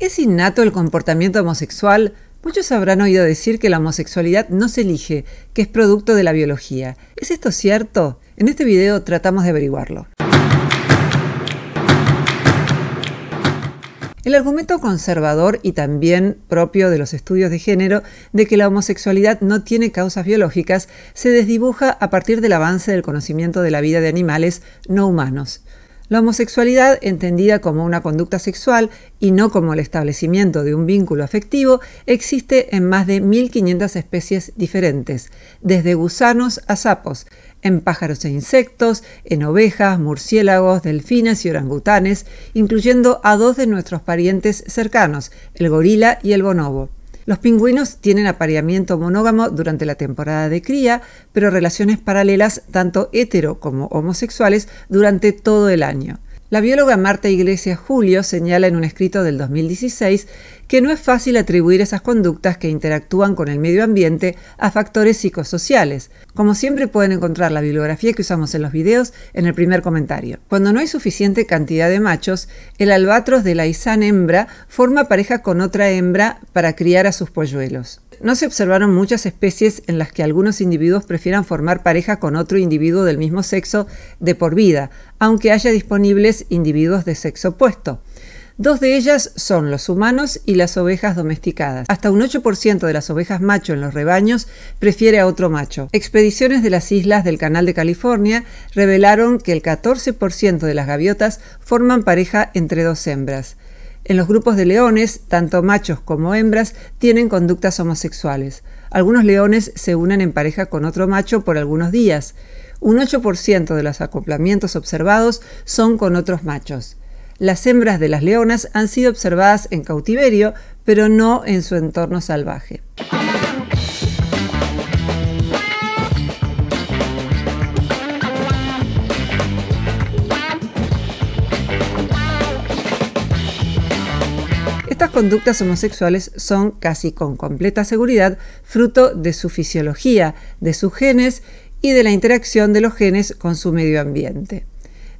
¿Es innato el comportamiento homosexual? Muchos habrán oído decir que la homosexualidad no se elige, que es producto de la biología. ¿Es esto cierto? En este video tratamos de averiguarlo. El argumento conservador y también propio de los estudios de género de que la homosexualidad no tiene causas biológicas se desdibuja a partir del avance del conocimiento de la vida de animales no humanos. La homosexualidad, entendida como una conducta sexual y no como el establecimiento de un vínculo afectivo, existe en más de 1.500 especies diferentes, desde gusanos a sapos, en pájaros e insectos, en ovejas, murciélagos, delfines y orangutanes, incluyendo a dos de nuestros parientes cercanos, el gorila y el bonobo. Los pingüinos tienen apareamiento monógamo durante la temporada de cría, pero relaciones paralelas tanto hetero como homosexuales durante todo el año. La bióloga Marta Iglesias Julio señala en un escrito del 2016 que no es fácil atribuir esas conductas que interactúan con el medio ambiente a factores psicosociales. Como siempre pueden encontrar la bibliografía que usamos en los videos en el primer comentario. Cuando no hay suficiente cantidad de machos, el albatros de la isán hembra forma pareja con otra hembra para criar a sus polluelos no se observaron muchas especies en las que algunos individuos prefieran formar pareja con otro individuo del mismo sexo de por vida, aunque haya disponibles individuos de sexo opuesto. Dos de ellas son los humanos y las ovejas domesticadas. Hasta un 8% de las ovejas macho en los rebaños prefiere a otro macho. Expediciones de las islas del Canal de California revelaron que el 14% de las gaviotas forman pareja entre dos hembras. En los grupos de leones, tanto machos como hembras tienen conductas homosexuales. Algunos leones se unen en pareja con otro macho por algunos días. Un 8% de los acoplamientos observados son con otros machos. Las hembras de las leonas han sido observadas en cautiverio, pero no en su entorno salvaje. conductas homosexuales son casi con completa seguridad fruto de su fisiología, de sus genes y de la interacción de los genes con su medio ambiente.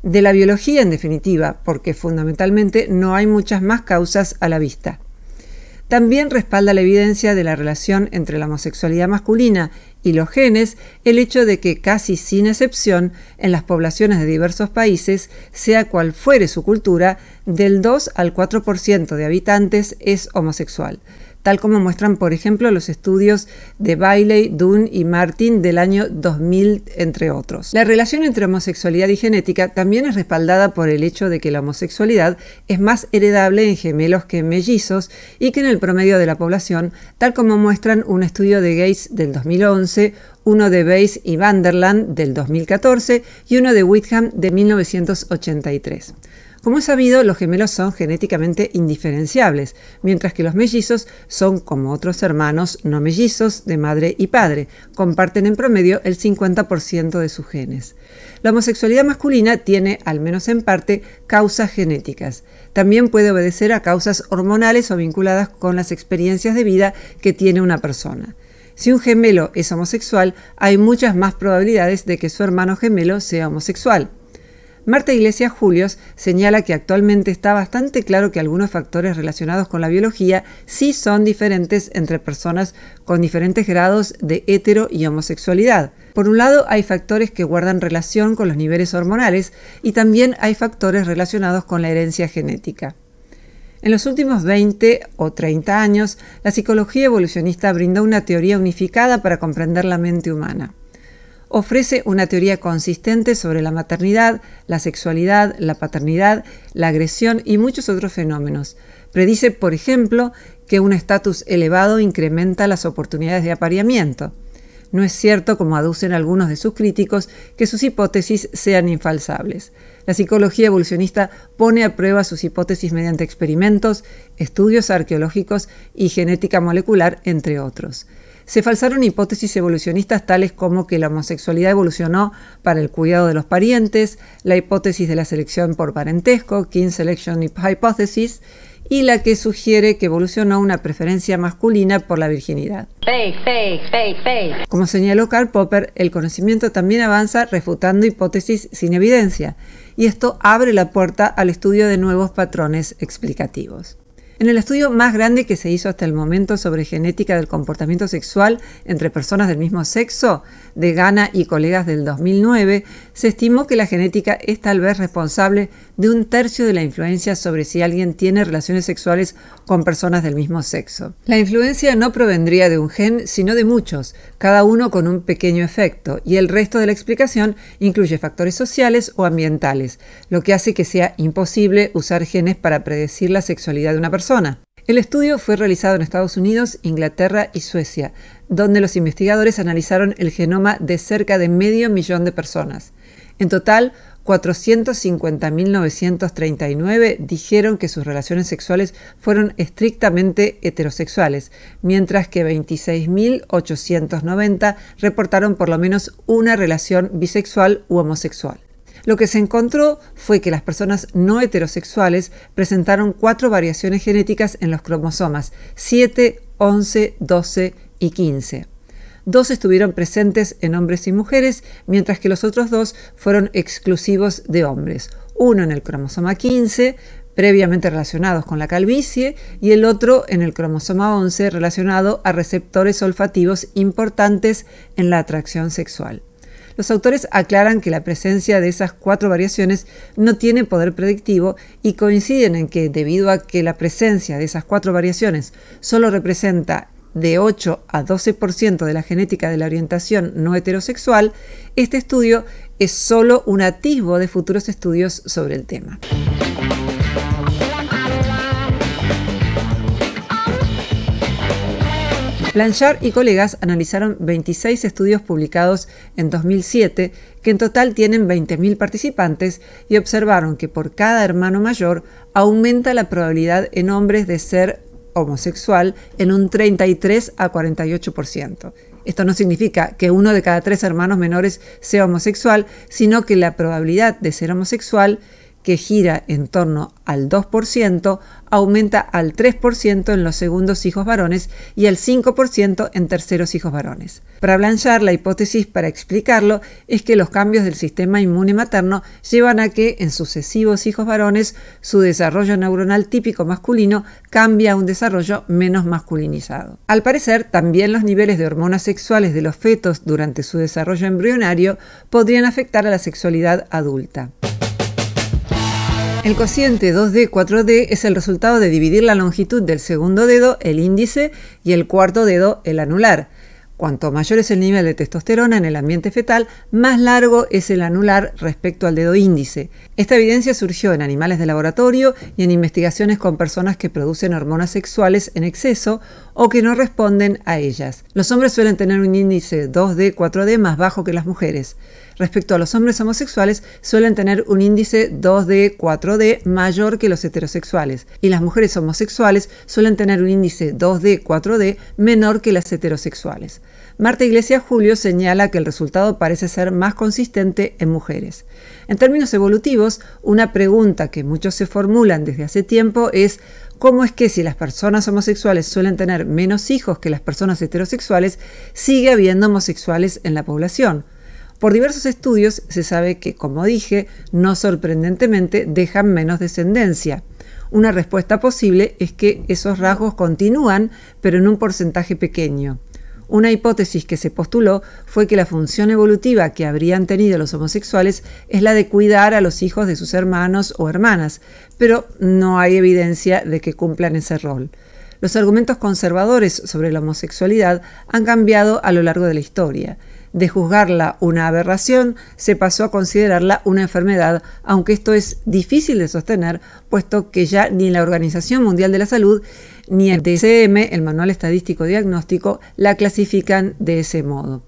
De la biología, en definitiva, porque fundamentalmente no hay muchas más causas a la vista. También respalda la evidencia de la relación entre la homosexualidad masculina y los genes el hecho de que casi sin excepción en las poblaciones de diversos países, sea cual fuere su cultura, del 2 al 4% de habitantes es homosexual tal como muestran, por ejemplo, los estudios de Bailey, Dunn y Martin del año 2000, entre otros. La relación entre homosexualidad y genética también es respaldada por el hecho de que la homosexualidad es más heredable en gemelos que en mellizos y que en el promedio de la población, tal como muestran un estudio de Gates del 2011, uno de Bates y Vanderland del 2014 y uno de Whitham de 1983. Como es sabido, los gemelos son genéticamente indiferenciables, mientras que los mellizos son como otros hermanos no mellizos de madre y padre, comparten en promedio el 50% de sus genes. La homosexualidad masculina tiene, al menos en parte, causas genéticas. También puede obedecer a causas hormonales o vinculadas con las experiencias de vida que tiene una persona. Si un gemelo es homosexual, hay muchas más probabilidades de que su hermano gemelo sea homosexual. Marta Iglesias Julios señala que actualmente está bastante claro que algunos factores relacionados con la biología sí son diferentes entre personas con diferentes grados de hetero y homosexualidad. Por un lado, hay factores que guardan relación con los niveles hormonales y también hay factores relacionados con la herencia genética. En los últimos 20 o 30 años, la psicología evolucionista brindó una teoría unificada para comprender la mente humana ofrece una teoría consistente sobre la maternidad, la sexualidad, la paternidad, la agresión y muchos otros fenómenos. Predice, por ejemplo, que un estatus elevado incrementa las oportunidades de apareamiento. No es cierto, como aducen algunos de sus críticos, que sus hipótesis sean infalsables. La psicología evolucionista pone a prueba sus hipótesis mediante experimentos, estudios arqueológicos y genética molecular, entre otros se falsaron hipótesis evolucionistas tales como que la homosexualidad evolucionó para el cuidado de los parientes, la hipótesis de la selección por parentesco, (kin Selection Hypothesis, y la que sugiere que evolucionó una preferencia masculina por la virginidad. Como señaló Karl Popper, el conocimiento también avanza refutando hipótesis sin evidencia, y esto abre la puerta al estudio de nuevos patrones explicativos. En el estudio más grande que se hizo hasta el momento sobre genética del comportamiento sexual entre personas del mismo sexo, de Gana y colegas del 2009, se estimó que la genética es tal vez responsable de un tercio de la influencia sobre si alguien tiene relaciones sexuales con personas del mismo sexo. La influencia no provendría de un gen, sino de muchos, cada uno con un pequeño efecto, y el resto de la explicación incluye factores sociales o ambientales, lo que hace que sea imposible usar genes para predecir la sexualidad de una persona. El estudio fue realizado en Estados Unidos, Inglaterra y Suecia, donde los investigadores analizaron el genoma de cerca de medio millón de personas. En total, 450.939 dijeron que sus relaciones sexuales fueron estrictamente heterosexuales, mientras que 26.890 reportaron por lo menos una relación bisexual u homosexual. Lo que se encontró fue que las personas no heterosexuales presentaron cuatro variaciones genéticas en los cromosomas 7, 11, 12 y 15. Dos estuvieron presentes en hombres y mujeres, mientras que los otros dos fueron exclusivos de hombres. Uno en el cromosoma 15, previamente relacionados con la calvicie, y el otro en el cromosoma 11 relacionado a receptores olfativos importantes en la atracción sexual. Los autores aclaran que la presencia de esas cuatro variaciones no tiene poder predictivo y coinciden en que, debido a que la presencia de esas cuatro variaciones solo representa de 8 a 12% de la genética de la orientación no heterosexual, este estudio es solo un atisbo de futuros estudios sobre el tema. Blanchard y colegas analizaron 26 estudios publicados en 2007, que en total tienen 20.000 participantes, y observaron que por cada hermano mayor aumenta la probabilidad en hombres de ser homosexual en un 33 a 48%. Esto no significa que uno de cada tres hermanos menores sea homosexual, sino que la probabilidad de ser homosexual que gira en torno al 2%, aumenta al 3% en los segundos hijos varones y al 5% en terceros hijos varones. Para blanchar la hipótesis para explicarlo es que los cambios del sistema inmune materno llevan a que en sucesivos hijos varones su desarrollo neuronal típico masculino cambia a un desarrollo menos masculinizado. Al parecer, también los niveles de hormonas sexuales de los fetos durante su desarrollo embrionario podrían afectar a la sexualidad adulta. El cociente 2D, 4D es el resultado de dividir la longitud del segundo dedo, el índice, y el cuarto dedo, el anular. Cuanto mayor es el nivel de testosterona en el ambiente fetal, más largo es el anular respecto al dedo índice. Esta evidencia surgió en animales de laboratorio y en investigaciones con personas que producen hormonas sexuales en exceso o que no responden a ellas. Los hombres suelen tener un índice 2D, 4D más bajo que las mujeres. Respecto a los hombres homosexuales, suelen tener un índice 2D, 4D mayor que los heterosexuales. Y las mujeres homosexuales suelen tener un índice 2D, 4D menor que las heterosexuales. Marta Iglesias Julio señala que el resultado parece ser más consistente en mujeres. En términos evolutivos, una pregunta que muchos se formulan desde hace tiempo es cómo es que si las personas homosexuales suelen tener menos hijos que las personas heterosexuales, sigue habiendo homosexuales en la población. Por diversos estudios se sabe que, como dije, no sorprendentemente dejan menos descendencia. Una respuesta posible es que esos rasgos continúan, pero en un porcentaje pequeño. Una hipótesis que se postuló fue que la función evolutiva que habrían tenido los homosexuales es la de cuidar a los hijos de sus hermanos o hermanas, pero no hay evidencia de que cumplan ese rol. Los argumentos conservadores sobre la homosexualidad han cambiado a lo largo de la historia. De juzgarla una aberración, se pasó a considerarla una enfermedad, aunque esto es difícil de sostener, puesto que ya ni la Organización Mundial de la Salud ni el DSM, el Manual Estadístico Diagnóstico, la clasifican de ese modo.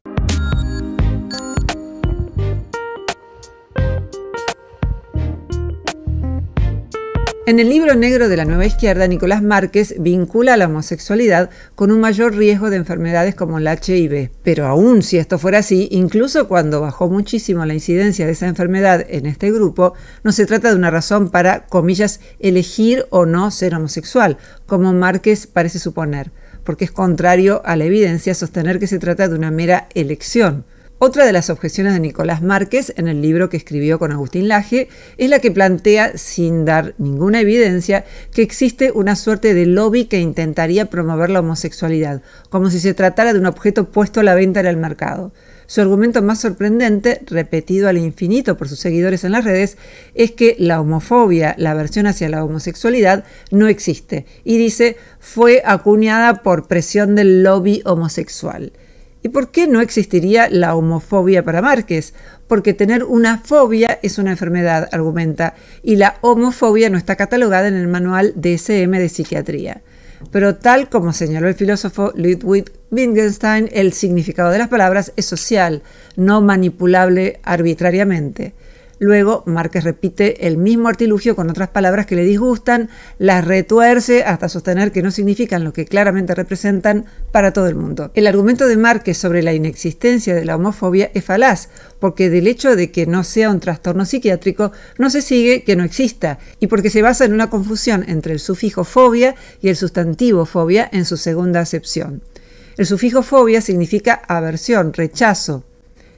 En el libro negro de la nueva izquierda, Nicolás Márquez vincula a la homosexualidad con un mayor riesgo de enfermedades como el HIV. Pero aún si esto fuera así, incluso cuando bajó muchísimo la incidencia de esa enfermedad en este grupo, no se trata de una razón para, comillas, elegir o no ser homosexual, como Márquez parece suponer, porque es contrario a la evidencia sostener que se trata de una mera elección. Otra de las objeciones de Nicolás Márquez en el libro que escribió con Agustín Laje es la que plantea, sin dar ninguna evidencia, que existe una suerte de lobby que intentaría promover la homosexualidad, como si se tratara de un objeto puesto a la venta en el mercado. Su argumento más sorprendente, repetido al infinito por sus seguidores en las redes, es que la homofobia, la aversión hacia la homosexualidad, no existe. Y dice, fue acuñada por presión del lobby homosexual. ¿Y por qué no existiría la homofobia para Márquez? Porque tener una fobia es una enfermedad, argumenta, y la homofobia no está catalogada en el manual DSM de psiquiatría. Pero tal como señaló el filósofo Ludwig Wittgenstein, el significado de las palabras es social, no manipulable arbitrariamente. Luego Márquez repite el mismo artilugio con otras palabras que le disgustan, las retuerce hasta sostener que no significan lo que claramente representan para todo el mundo. El argumento de Márquez sobre la inexistencia de la homofobia es falaz, porque del hecho de que no sea un trastorno psiquiátrico no se sigue que no exista, y porque se basa en una confusión entre el sufijo fobia y el sustantivo fobia en su segunda acepción. El sufijo fobia significa aversión, rechazo,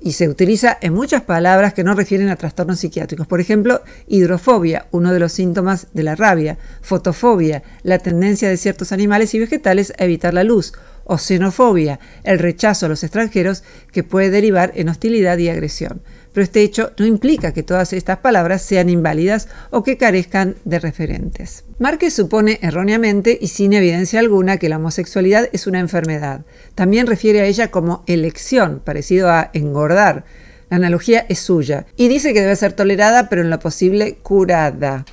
y se utiliza en muchas palabras que no refieren a trastornos psiquiátricos. Por ejemplo, hidrofobia, uno de los síntomas de la rabia, fotofobia, la tendencia de ciertos animales y vegetales a evitar la luz, o xenofobia, el rechazo a los extranjeros que puede derivar en hostilidad y agresión pero este hecho no implica que todas estas palabras sean inválidas o que carezcan de referentes. Márquez supone erróneamente y sin evidencia alguna que la homosexualidad es una enfermedad. También refiere a ella como elección, parecido a engordar. La analogía es suya y dice que debe ser tolerada pero en lo posible curada.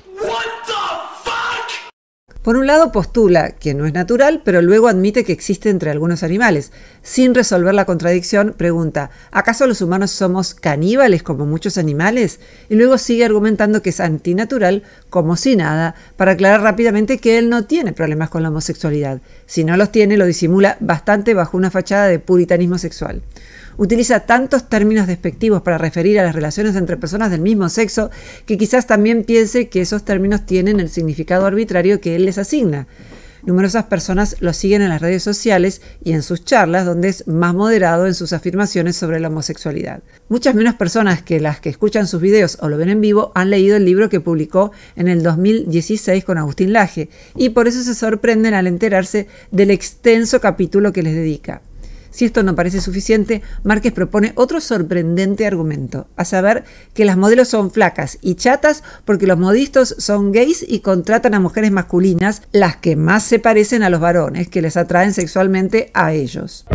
Por un lado postula que no es natural, pero luego admite que existe entre algunos animales. Sin resolver la contradicción, pregunta, ¿acaso los humanos somos caníbales como muchos animales? Y luego sigue argumentando que es antinatural, como si nada, para aclarar rápidamente que él no tiene problemas con la homosexualidad. Si no los tiene, lo disimula bastante bajo una fachada de puritanismo sexual utiliza tantos términos despectivos para referir a las relaciones entre personas del mismo sexo que quizás también piense que esos términos tienen el significado arbitrario que él les asigna. Numerosas personas lo siguen en las redes sociales y en sus charlas, donde es más moderado en sus afirmaciones sobre la homosexualidad. Muchas menos personas que las que escuchan sus videos o lo ven en vivo han leído el libro que publicó en el 2016 con Agustín Laje, y por eso se sorprenden al enterarse del extenso capítulo que les dedica. Si esto no parece suficiente, Márquez propone otro sorprendente argumento, a saber que las modelos son flacas y chatas porque los modistas son gays y contratan a mujeres masculinas, las que más se parecen a los varones, que les atraen sexualmente a ellos.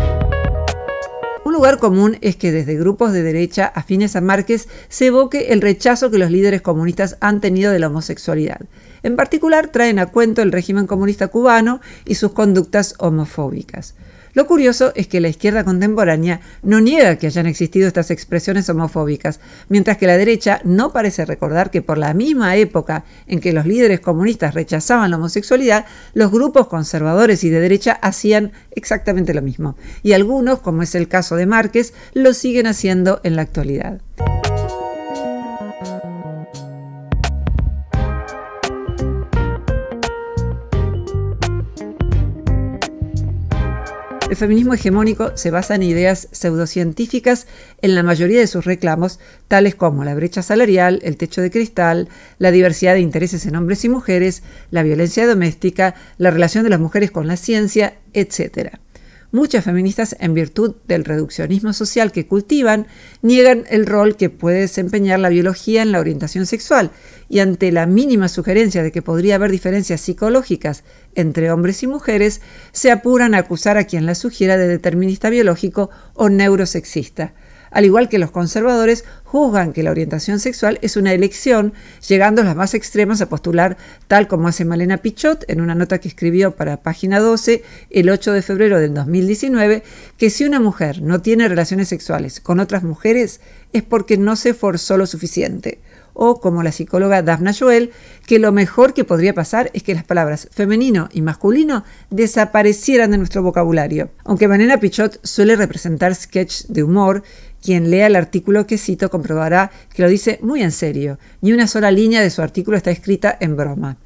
Un lugar común es que desde grupos de derecha afines a Márquez se evoque el rechazo que los líderes comunistas han tenido de la homosexualidad. En particular traen a cuento el régimen comunista cubano y sus conductas homofóbicas. Lo curioso es que la izquierda contemporánea no niega que hayan existido estas expresiones homofóbicas, mientras que la derecha no parece recordar que por la misma época en que los líderes comunistas rechazaban la homosexualidad, los grupos conservadores y de derecha hacían exactamente lo mismo. Y algunos, como es el caso de Márquez, lo siguen haciendo en la actualidad. feminismo hegemónico se basa en ideas pseudocientíficas en la mayoría de sus reclamos, tales como la brecha salarial, el techo de cristal, la diversidad de intereses en hombres y mujeres, la violencia doméstica, la relación de las mujeres con la ciencia, etcétera. Muchas feministas, en virtud del reduccionismo social que cultivan, niegan el rol que puede desempeñar la biología en la orientación sexual y ante la mínima sugerencia de que podría haber diferencias psicológicas entre hombres y mujeres, se apuran a acusar a quien la sugiera de determinista biológico o neurosexista al igual que los conservadores, juzgan que la orientación sexual es una elección, llegando a las más extremas a postular, tal como hace Malena Pichot en una nota que escribió para Página 12 el 8 de febrero del 2019, que si una mujer no tiene relaciones sexuales con otras mujeres es porque no se forzó lo suficiente. O como la psicóloga Daphne, Joel, que lo mejor que podría pasar es que las palabras femenino y masculino desaparecieran de nuestro vocabulario. Aunque Malena Pichot suele representar sketch de humor, quien lea el artículo que cito comprobará que lo dice muy en serio. Ni una sola línea de su artículo está escrita en broma.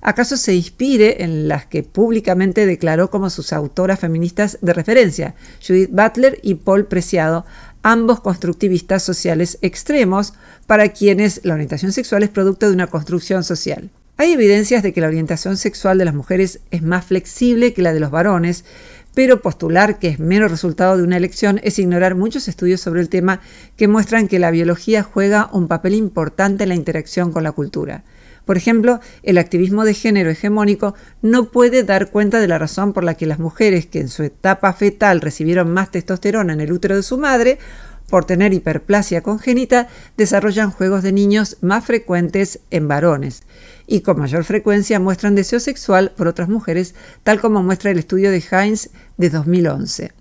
¿Acaso se inspire en las que públicamente declaró como sus autoras feministas de referencia, Judith Butler y Paul Preciado, ambos constructivistas sociales extremos para quienes la orientación sexual es producto de una construcción social? Hay evidencias de que la orientación sexual de las mujeres es más flexible que la de los varones pero postular que es menos resultado de una elección es ignorar muchos estudios sobre el tema que muestran que la biología juega un papel importante en la interacción con la cultura. Por ejemplo, el activismo de género hegemónico no puede dar cuenta de la razón por la que las mujeres que en su etapa fetal recibieron más testosterona en el útero de su madre por tener hiperplasia congénita, desarrollan juegos de niños más frecuentes en varones y con mayor frecuencia muestran deseo sexual por otras mujeres, tal como muestra el estudio de Heinz de 2011.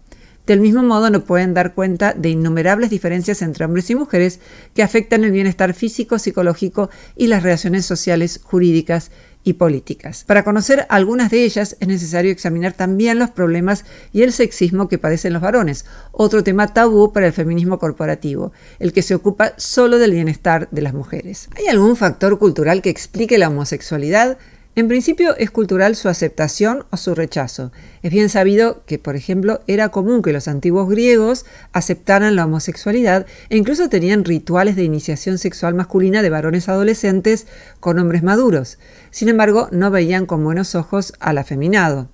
Del mismo modo, no pueden dar cuenta de innumerables diferencias entre hombres y mujeres que afectan el bienestar físico, psicológico y las relaciones sociales, jurídicas y políticas. Para conocer algunas de ellas es necesario examinar también los problemas y el sexismo que padecen los varones, otro tema tabú para el feminismo corporativo, el que se ocupa solo del bienestar de las mujeres. ¿Hay algún factor cultural que explique la homosexualidad? En principio es cultural su aceptación o su rechazo. Es bien sabido que, por ejemplo, era común que los antiguos griegos aceptaran la homosexualidad e incluso tenían rituales de iniciación sexual masculina de varones adolescentes con hombres maduros. Sin embargo, no veían con buenos ojos al afeminado.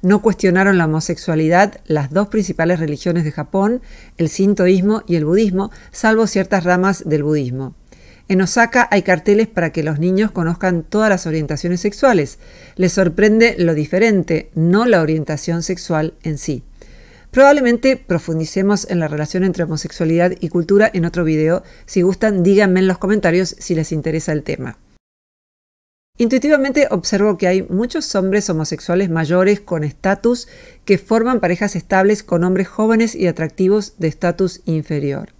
No cuestionaron la homosexualidad las dos principales religiones de Japón, el sintoísmo y el budismo, salvo ciertas ramas del budismo. En Osaka hay carteles para que los niños conozcan todas las orientaciones sexuales. Les sorprende lo diferente, no la orientación sexual en sí. Probablemente profundicemos en la relación entre homosexualidad y cultura en otro video. Si gustan, díganme en los comentarios si les interesa el tema. Intuitivamente observo que hay muchos hombres homosexuales mayores con estatus que forman parejas estables con hombres jóvenes y atractivos de estatus inferior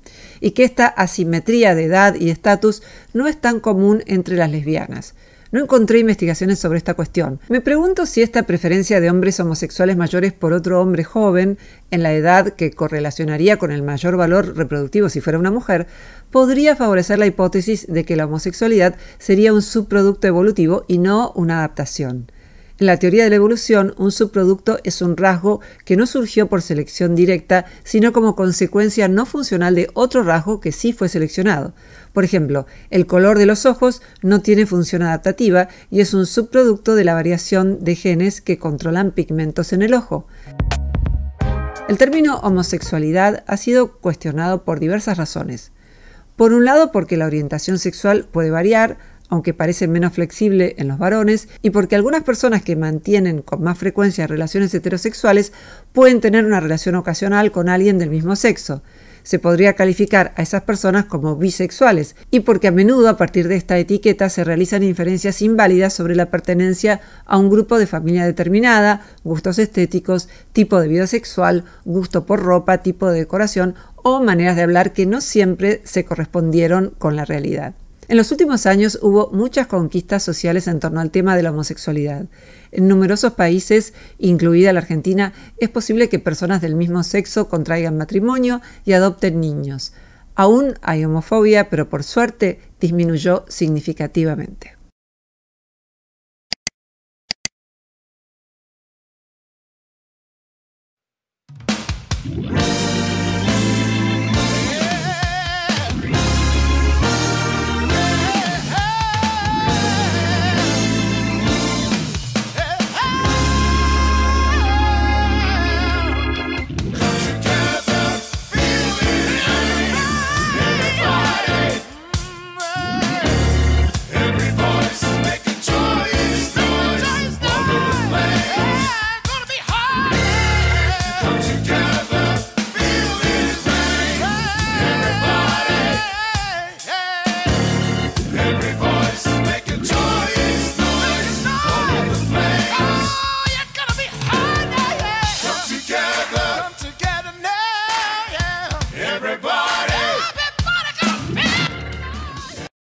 y que esta asimetría de edad y estatus no es tan común entre las lesbianas. No encontré investigaciones sobre esta cuestión. Me pregunto si esta preferencia de hombres homosexuales mayores por otro hombre joven, en la edad que correlacionaría con el mayor valor reproductivo si fuera una mujer, podría favorecer la hipótesis de que la homosexualidad sería un subproducto evolutivo y no una adaptación. En la teoría de la evolución, un subproducto es un rasgo que no surgió por selección directa, sino como consecuencia no funcional de otro rasgo que sí fue seleccionado. Por ejemplo, el color de los ojos no tiene función adaptativa y es un subproducto de la variación de genes que controlan pigmentos en el ojo. El término homosexualidad ha sido cuestionado por diversas razones. Por un lado, porque la orientación sexual puede variar, aunque parece menos flexible en los varones, y porque algunas personas que mantienen con más frecuencia relaciones heterosexuales pueden tener una relación ocasional con alguien del mismo sexo. Se podría calificar a esas personas como bisexuales, y porque a menudo a partir de esta etiqueta se realizan inferencias inválidas sobre la pertenencia a un grupo de familia determinada, gustos estéticos, tipo de vida sexual, gusto por ropa, tipo de decoración o maneras de hablar que no siempre se correspondieron con la realidad. En los últimos años hubo muchas conquistas sociales en torno al tema de la homosexualidad. En numerosos países, incluida la Argentina, es posible que personas del mismo sexo contraigan matrimonio y adopten niños. Aún hay homofobia, pero por suerte disminuyó significativamente.